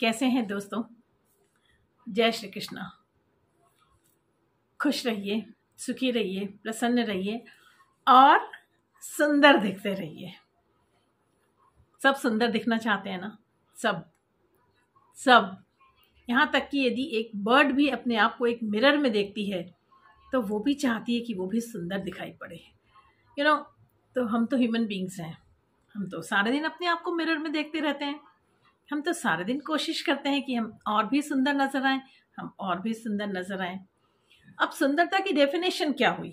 कैसे हैं दोस्तों जय श्री कृष्णा खुश रहिए सुखी रहिए प्रसन्न रहिए और सुंदर दिखते रहिए सब सुंदर दिखना चाहते हैं ना सब सब यहाँ तक कि यदि एक बर्ड भी अपने आप को एक मिरर में देखती है तो वो भी चाहती है कि वो भी सुंदर दिखाई पड़े यू you नो know, तो हम तो ह्यूमन बींग्स हैं हम तो सारे दिन अपने आप को मिरर में देखते रहते हैं हम तो सारे दिन कोशिश करते हैं कि हम और भी सुंदर नजर आए हम और भी सुंदर नजर आए अब सुंदरता की डेफिनेशन क्या हुई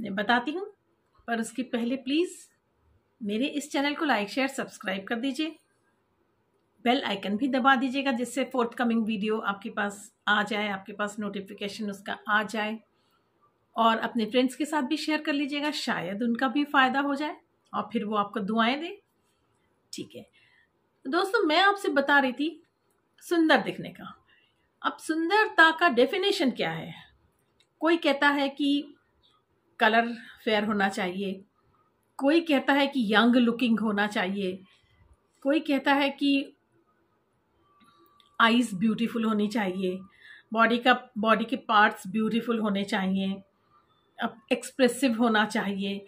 मैं बताती हूँ पर उसके पहले प्लीज़ मेरे इस चैनल को लाइक शेयर सब्सक्राइब कर दीजिए बेल आइकन भी दबा दीजिएगा जिससे फोर्थ कमिंग वीडियो आपके पास आ जाए आपके पास नोटिफिकेशन उसका आ जाए और अपने फ्रेंड्स के साथ भी शेयर कर लीजिएगा शायद उनका भी फ़ायदा हो जाए और फिर वो आपको दुआएं दें ठीक है तो दोस्तों मैं आपसे बता रही थी सुंदर दिखने का अब सुंदरता का डेफिनेशन क्या है कोई कहता है कि कलर फेयर होना चाहिए कोई कहता है कि यंग लुकिंग होना चाहिए कोई कहता है कि आईज ब्यूटीफुल होनी चाहिए बॉडी का बॉडी के पार्ट्स ब्यूटीफुल होने चाहिए अब एक्सप्रेसिव होना चाहिए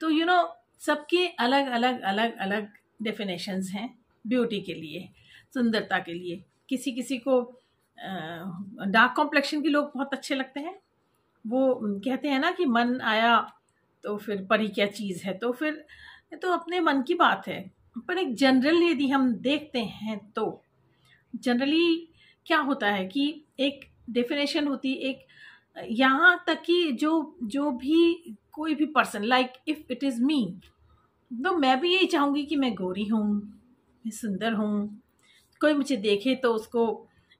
तो यू you नो know, सबके अलग अलग अलग अलग डेफिनेशंस हैं ब्यूटी के लिए सुंदरता के लिए किसी किसी को डार्क कॉम्प्लेक्शन के लोग बहुत अच्छे लगते हैं वो कहते हैं ना कि मन आया तो फिर परी क्या चीज़ है तो फिर तो अपने मन की बात है पर एक जनरल यदि हम देखते हैं तो जनरली क्या होता है कि एक डेफिनेशन होती एक यहाँ तक कि जो जो भी कोई भी person like if it is me तो मैं भी यही चाहूँगी कि मैं गोरी हूँ मैं सुंदर हूँ कोई मुझे देखे तो उसको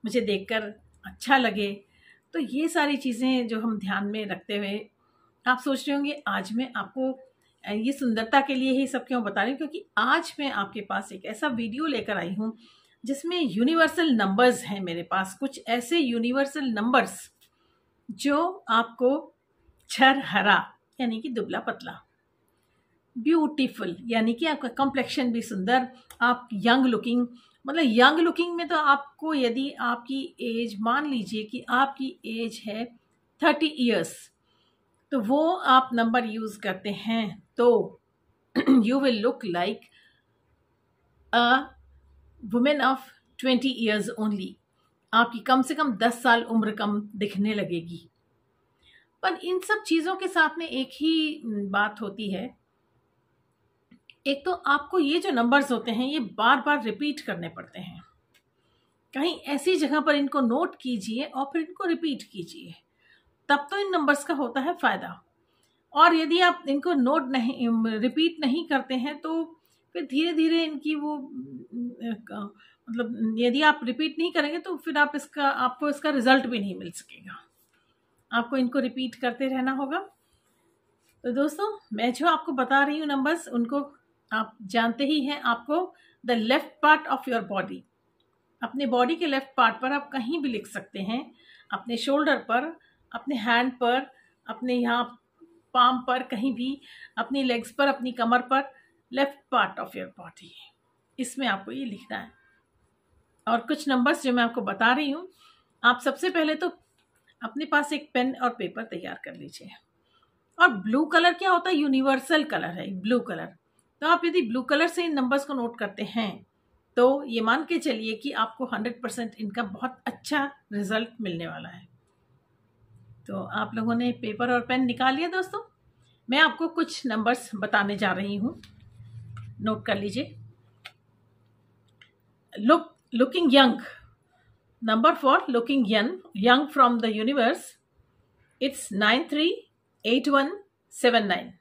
मुझे देखकर अच्छा लगे तो ये सारी चीज़ें जो हम ध्यान में रखते हुए आप सोच रहे होंगे आज मैं आपको ये सुंदरता के लिए ही सब क्यों बता रही हूँ क्योंकि आज मैं आपके पास एक ऐसा वीडियो लेकर आई हूँ जिसमें यूनिवर्सल नंबर्स हैं मेरे पास कुछ ऐसे यूनिवर्सल नंबर्स जो आपको छर हरा यानी कि दुबला पतला ब्यूटीफुल यानी कि आपका कॉम्प्लेक्शन भी सुंदर आप यंग लुकिंग मतलब यंग लुकिंग में तो आपको यदि आपकी एज मान लीजिए कि आपकी एज है थर्टी ईयर्स तो वो आप नंबर यूज़ करते हैं तो you will look like a women of twenty years only आपकी कम से कम दस साल उम्र कम दिखने लगेगी पर इन सब चीज़ों के साथ में एक ही बात होती है एक तो आपको ये जो नंबर्स होते हैं ये बार बार रिपीट करने पड़ते हैं कहीं ऐसी जगह पर इनको नोट कीजिए और फिर इनको रिपीट कीजिए तब तो इन नंबर्स का होता है फ़ायदा और यदि आप इनको नोट नहीं रिपीट नहीं करते हैं तो फिर धीरे धीरे इनकी वो मतलब यदि आप रिपीट नहीं करेंगे तो फिर आप इसका आपको इसका रिजल्ट भी नहीं मिल सकेगा आपको इनको रिपीट करते रहना होगा तो दोस्तों मैं जो आपको बता रही हूँ नंबर्स उनको आप जानते ही हैं आपको the left part of your body अपने बॉडी के लेफ्ट पार्ट पर आप कहीं भी लिख सकते हैं अपने शोल्डर पर अपने हैंड पर अपने यहाँ पाम पर कहीं भी अपनी लेग्स पर अपनी कमर पर left part of your body इसमें आपको ये लिखना है और कुछ नंबर्स जो मैं आपको बता रही हूँ आप सबसे पहले तो अपने पास एक पेन और पेपर तैयार कर लीजिए और ब्लू कलर क्या होता है यूनिवर्सल कलर है ब्लू कलर तो आप यदि ब्लू कलर से इन नंबर्स को नोट करते हैं तो ये मान के चलिए कि आपको हंड्रेड परसेंट इनका बहुत अच्छा रिजल्ट मिलने वाला है तो आप लोगों ने पेपर और पेन निकाल लिया दोस्तों मैं आपको कुछ नंबर्स बताने जा रही हूँ नोट कर लीजिए look looking young number for looking young young from the universe it's nine three eight one seven nine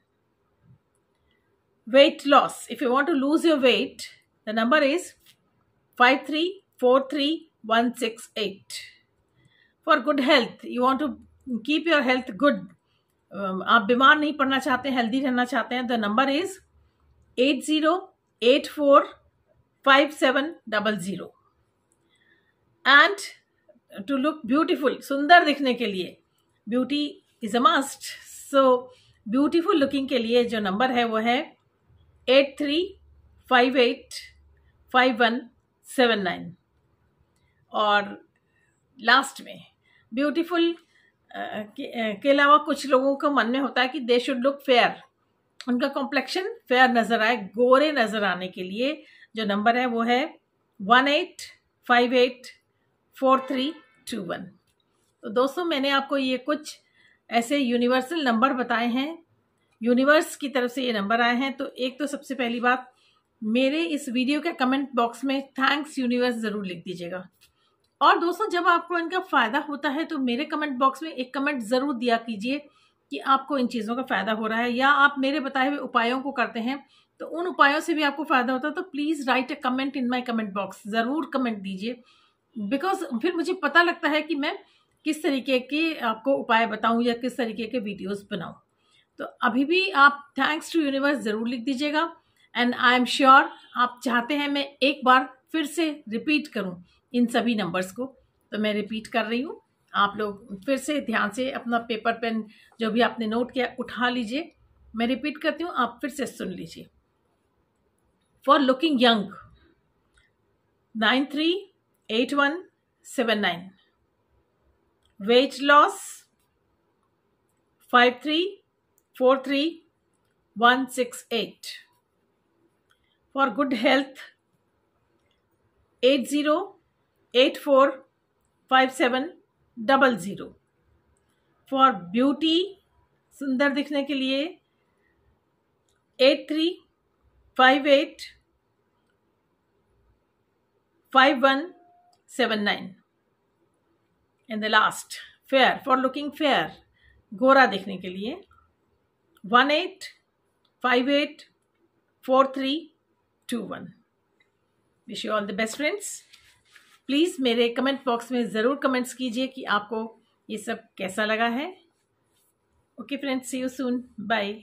weight loss. If you want to lose your weight, the number is 5343168. For good health, you want to keep your health good. Um, आप बीमार नहीं पड़ना चाहते हैं healthy रहना चाहते हैं the number is eight zero eight four five seven double zero and to look beautiful सुंदर दिखने के लिए beauty is a must so beautiful looking के लिए जो नंबर है वो है eight three five eight five one seven nine और लास्ट में ब्यूटीफुल uh, uh, के अलावा कुछ लोगों का मन में होता है कि दे शुड लुक फेयर उनका कॉम्प्लेक्शन फेयर नज़र आए गोरे नज़र आने के लिए जो नंबर है वो है one eight five eight four three two one तो दोस्तों मैंने आपको ये कुछ ऐसे यूनिवर्सल नंबर बताए हैं यूनिवर्स की तरफ से ये नंबर आए हैं तो एक तो सबसे पहली बात मेरे इस वीडियो के कमेंट बॉक्स में थैंक्स यूनिवर्स ज़रूर लिख दीजिएगा और दोस्तों जब आपको इनका फ़ायदा होता है तो मेरे कमेंट बॉक्स में एक कमेंट ज़रूर दिया कीजिए कि आपको इन चीज़ों का फ़ायदा हो रहा है या आप मेरे बताए हुए उपायों को करते हैं तो उन उपायों से भी आपको फ़ायदा होता है तो please write a comment in my comment box ज़रूर कमेंट दीजिए बिकॉज फिर मुझे पता लगता है कि मैं किस तरीके के आपको उपाय बताऊं या किस तरीके के वीडियोस बनाऊं तो अभी भी आप थैंक्स टू यूनिवर्स ज़रूर लिख दीजिएगा एंड आई एम श्योर आप चाहते हैं मैं एक बार फिर से रिपीट करूँ इन सभी नंबर्स को तो मैं रिपीट कर रही हूँ आप लोग फिर से ध्यान से अपना पेपर पेन जो भी आपने नोट किया उठा लीजिए मैं रिपीट करती हूँ आप फिर से सुन लीजिए for looking young nine three eight one seven nine weight loss five three four three one six eight for beauty सुंदर दिखने के लिए eight three five eight five one seven nine and the last fair for looking fair गोरा देखने के लिए one eight five eight four three two one wish you all the best friends please मेरे comment box में ज़रूर comments कीजिए कि आपको ये सब कैसा लगा है okay friends see you soon bye